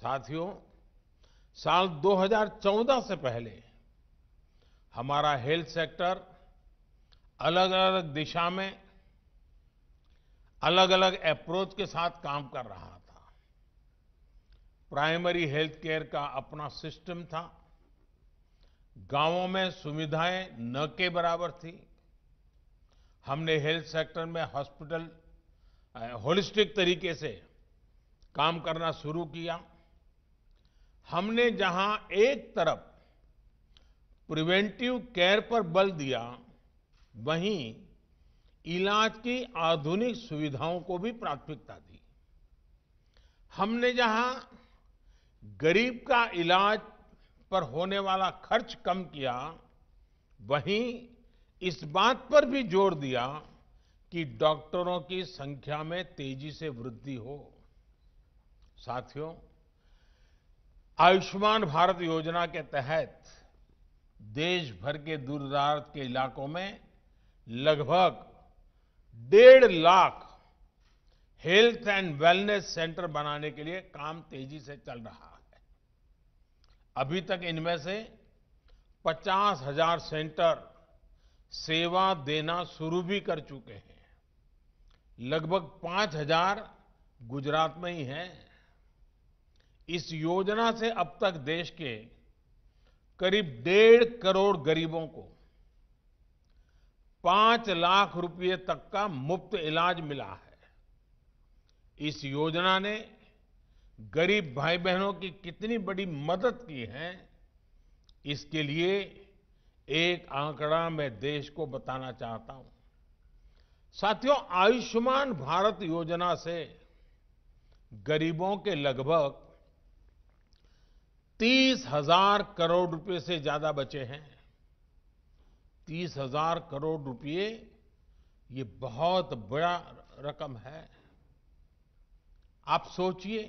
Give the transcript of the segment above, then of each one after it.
साथियों साल 2014 से पहले हमारा हेल्थ सेक्टर अलग अलग दिशा में अलग अलग अप्रोच के साथ काम कर रहा था प्राइमरी हेल्थ केयर का अपना सिस्टम था गांवों में सुविधाएं न के बराबर थी हमने हेल्थ सेक्टर में हॉस्पिटल होलिस्टिक तरीके से काम करना शुरू किया हमने जहां एक तरफ प्रिवेंटिव केयर पर बल दिया वहीं इलाज की आधुनिक सुविधाओं को भी प्राथमिकता दी हमने जहां गरीब का इलाज पर होने वाला खर्च कम किया वहीं इस बात पर भी जोर दिया कि डॉक्टरों की संख्या में तेजी से वृद्धि हो साथियों आयुष्मान भारत योजना के तहत देश भर के दूरदराज के इलाकों में लगभग डेढ़ lakh health and wellness centre बनाने के लिए काम तेजी से चल रहा है अभी तक इनमें से पचास हजार सेंटर सेवा देना शुरू भी कर चुके हैं लगभग पांच हजार गुजरात में ही हैं इस योजना से अब तक देश के करीब डेढ़ करोड़ गरीबों को पांच लाख रुपए तक का मुफ्त इलाज मिला है इस योजना ने गरीब भाई बहनों की कितनी बड़ी मदद की है इसके लिए एक आंकड़ा मैं देश को बताना चाहता हूं साथियों आयुष्मान भारत योजना से गरीबों के लगभग तीस हजार करोड़ रुपए से ज्यादा बचे हैं तीस हजार करोड़ रुपए ये बहुत बड़ा रकम है आप सोचिए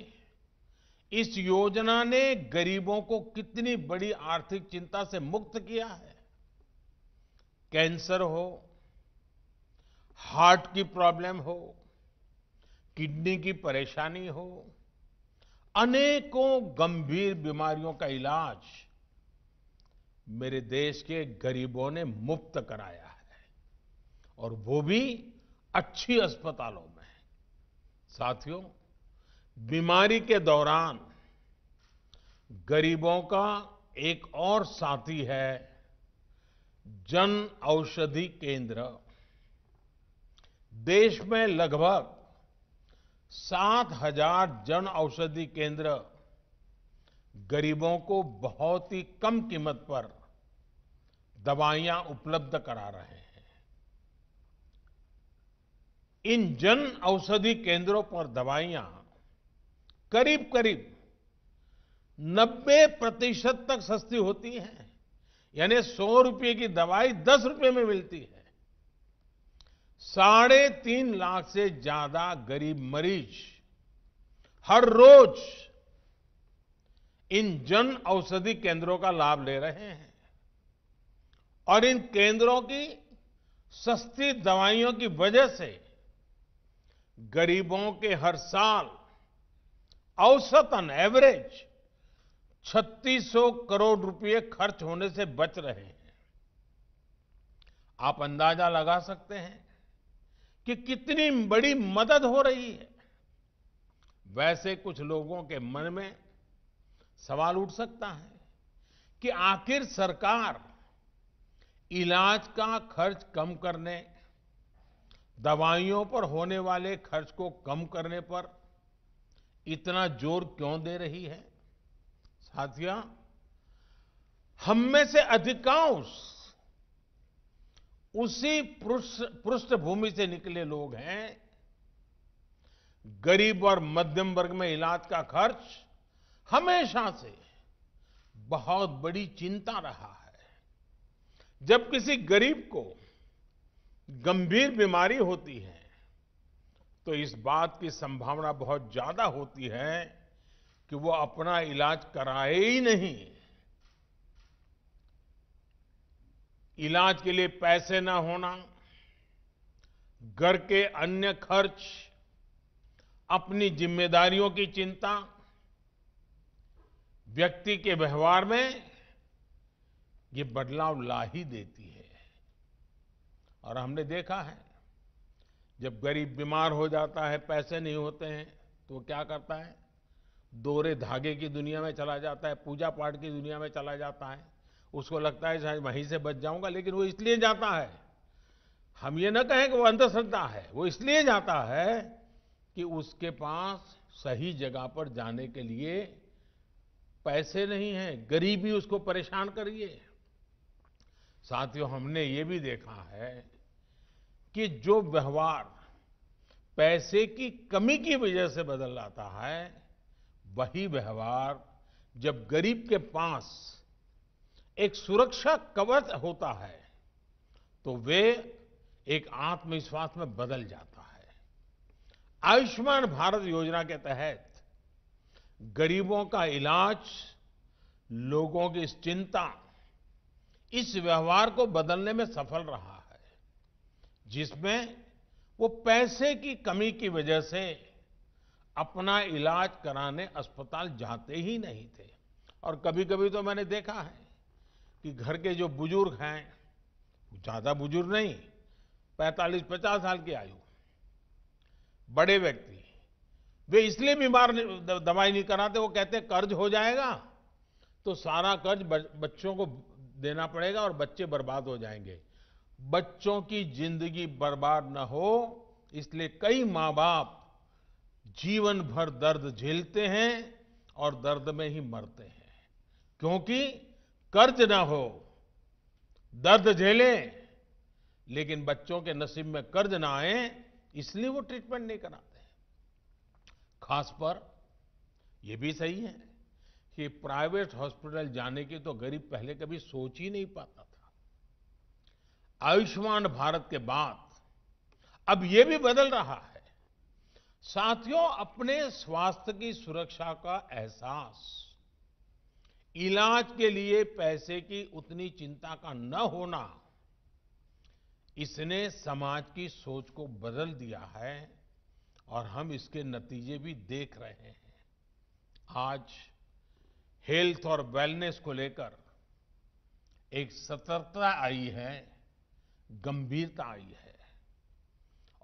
इस योजना ने गरीबों को कितनी बड़ी आर्थिक चिंता से मुक्त किया है कैंसर हो हार्ट की प्रॉब्लम हो किडनी की परेशानी हो अनेकों गंभीर बीमारियों का इलाज मेरे देश के गरीबों ने मुफ्त कराया है और वो भी अच्छी अस्पतालों में साथियों बीमारी के दौरान गरीबों का एक और साथी है जन औषधि केंद्र देश में लगभग सात हजार जन औषधि केंद्र गरीबों को बहुत ही कम कीमत पर दवाइयां उपलब्ध करा रहे हैं इन जन औषधि केंद्रों पर दवाइयां करीब करीब 90 प्रतिशत तक सस्ती होती हैं यानी 100 रुपए की दवाई 10 रुपए में मिलती है साढ़े तीन लाख से ज्यादा गरीब मरीज हर रोज इन जन औषधि केंद्रों का लाभ ले रहे हैं और इन केंद्रों की सस्ती दवाइयों की वजह से गरीबों के हर साल औसतन एवरेज 3600 करोड़ रुपए खर्च होने से बच रहे हैं आप अंदाजा लगा सकते हैं कि कितनी बड़ी मदद हो रही है वैसे कुछ लोगों के मन में सवाल उठ सकता है कि आखिर सरकार इलाज का खर्च कम करने दवाइयों पर होने वाले खर्च को कम करने पर इतना जोर क्यों दे रही है साथिया हम में से अधिकांश उसी पृष्ठभूमि से निकले लोग हैं गरीब और मध्यम वर्ग में इलाज का खर्च हमेशा से बहुत बड़ी चिंता रहा है जब किसी गरीब को गंभीर बीमारी होती है तो इस बात की संभावना बहुत ज्यादा होती है कि वो अपना इलाज कराए ही नहीं इलाज के लिए पैसे ना होना घर के अन्य खर्च अपनी जिम्मेदारियों की चिंता व्यक्ति के व्यवहार में ये बदलाव ला ही देती है और हमने देखा है जब गरीब बीमार हो जाता है पैसे नहीं होते हैं तो क्या करता है दोरे धागे की दुनिया में चला जाता है पूजा पाठ की दुनिया में चला जाता है उसको लगता है शायद वहीं से बच जाऊंगा लेकिन वो इसलिए जाता है हम ये ना कहें कि वो अंधश्रद्धा है वो इसलिए जाता है कि उसके पास सही जगह पर जाने के लिए पैसे नहीं है गरीबी उसको परेशान करिए साथियों हमने ये भी देखा है कि जो व्यवहार पैसे की कमी की वजह से बदल जाता है वही व्यवहार जब गरीब के पास एक सुरक्षा कवच होता है तो वे एक आत्मविश्वास में बदल जाता है आयुष्मान भारत योजना के तहत गरीबों का इलाज लोगों की चिंता इस व्यवहार को बदलने में सफल रहा है जिसमें वो पैसे की कमी की वजह से अपना इलाज कराने अस्पताल जाते ही नहीं थे और कभी कभी तो मैंने देखा है कि घर के जो बुजुर्ग हैं ज़्यादा बुजुर्ग नहीं 45-50 साल की आयु बड़े व्यक्ति वे इसलिए बीमार दवाई नहीं कराते वो कहते कर्ज हो जाएगा तो सारा कर्ज बच्चों को देना पड़ेगा और बच्चे बर्बाद हो जाएंगे बच्चों की जिंदगी बर्बाद न हो इसलिए कई माँ बाप जीवन भर दर्द झेलते हैं और दर्द में ही मरते हैं क्योंकि कर्ज ना हो दर्द झेले लेकिन बच्चों के नसीब में कर्ज ना आए इसलिए वो ट्रीटमेंट नहीं कराते खास पर ये भी सही है कि प्राइवेट हॉस्पिटल जाने की तो गरीब पहले कभी सोच ही नहीं पाता था आयुष्मान भारत के बाद अब ये भी बदल रहा है साथियों अपने स्वास्थ्य की सुरक्षा का एहसास इलाज के लिए पैसे की उतनी चिंता का न होना इसने समाज की सोच को बदल दिया है और हम इसके नतीजे भी देख रहे हैं आज हेल्थ और वेलनेस को लेकर एक सतर्कता आई है गंभीरता आई है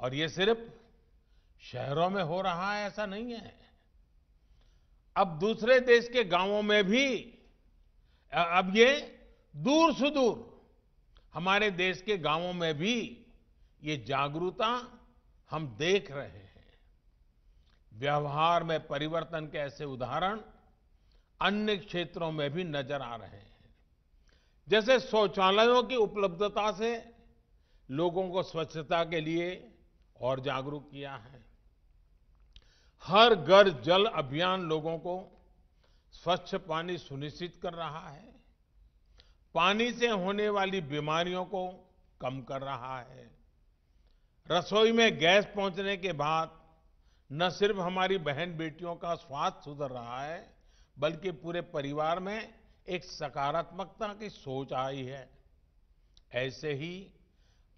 और ये सिर्फ शहरों में हो रहा है ऐसा नहीं है अब दूसरे देश के गांवों में भी अब ये दूर सुदूर हमारे देश के गांवों में भी ये जागरूकता हम देख रहे हैं व्यवहार में परिवर्तन के ऐसे उदाहरण अन्य क्षेत्रों में भी नजर आ रहे हैं जैसे शौचालयों की उपलब्धता से लोगों को स्वच्छता के लिए और जागरूक किया है हर घर जल अभियान लोगों को स्वच्छ पानी सुनिश्चित कर रहा है पानी से होने वाली बीमारियों को कम कर रहा है रसोई में गैस पहुंचने के बाद न सिर्फ हमारी बहन बेटियों का स्वास्थ्य सुधर रहा है बल्कि पूरे परिवार में एक सकारात्मकता की सोच आई है ऐसे ही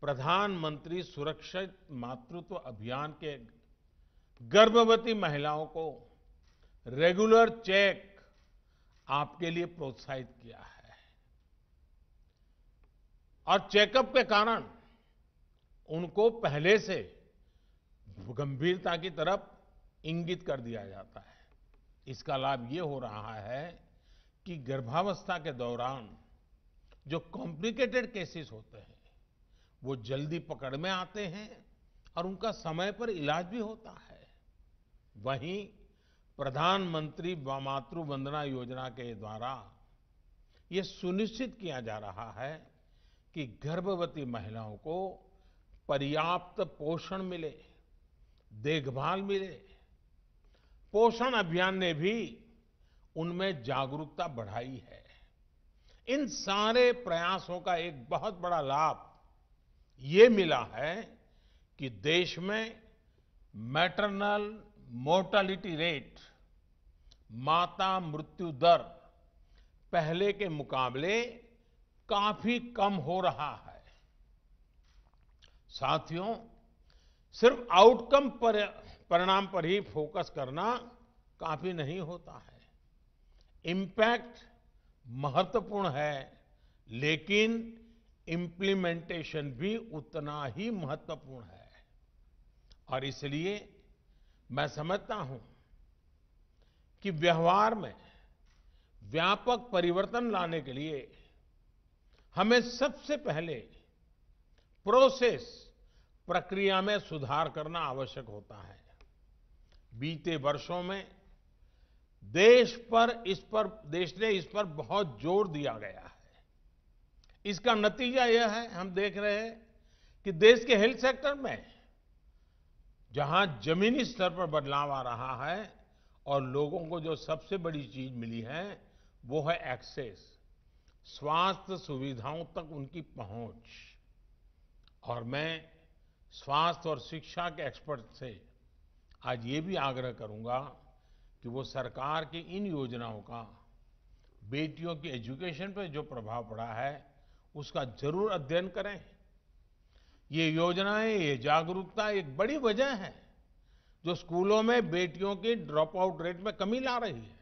प्रधानमंत्री सुरक्षित मातृत्व अभियान के गर्भवती महिलाओं को रेगुलर चेक आपके लिए प्रोत्साहित किया है और चेकअप के कारण उनको पहले से गंभीरता की तरफ इंगित कर दिया जाता है इसका लाभ ये हो रहा है कि गर्भावस्था के दौरान जो कॉम्प्लिकेटेड केसेस होते हैं वो जल्दी पकड़ में आते हैं और उनका समय पर इलाज भी होता है वहीं प्रधानमंत्री मातृ वंदना योजना के द्वारा ये सुनिश्चित किया जा रहा है कि गर्भवती महिलाओं को पर्याप्त पोषण मिले देखभाल मिले पोषण अभियान ने भी उनमें जागरूकता बढ़ाई है इन सारे प्रयासों का एक बहुत बड़ा लाभ ये मिला है कि देश में मैटरनल मोर्टालिटी रेट माता मृत्यु दर पहले के मुकाबले काफी कम हो रहा है साथियों सिर्फ आउटकम पर परिणाम पर ही फोकस करना काफी नहीं होता है इम्पैक्ट महत्वपूर्ण है लेकिन इम्प्लीमेंटेशन भी उतना ही महत्वपूर्ण है और इसलिए मैं समझता हूं कि व्यवहार में व्यापक परिवर्तन लाने के लिए हमें सबसे पहले प्रोसेस प्रक्रिया में सुधार करना आवश्यक होता है बीते वर्षों में देश पर इस पर देश ने इस पर बहुत जोर दिया गया है इसका नतीजा यह है हम देख रहे हैं कि देश के हेल्थ सेक्टर में जहां जमीनी स्तर पर बदलाव आ रहा है और लोगों को जो सबसे बड़ी चीज मिली है वो है एक्सेस स्वास्थ्य सुविधाओं तक उनकी पहुंच और मैं स्वास्थ्य और शिक्षा के एक्सपर्ट से आज ये भी आग्रह करूंगा कि वो सरकार की इन योजनाओं का बेटियों की एजुकेशन पर जो प्रभाव पड़ा है उसका जरूर अध्ययन करें ये योजनाएं ये जागरूकता एक बड़ी वजह है जो स्कूलों में बेटियों की ड्रॉप आउट रेट में कमी ला रही है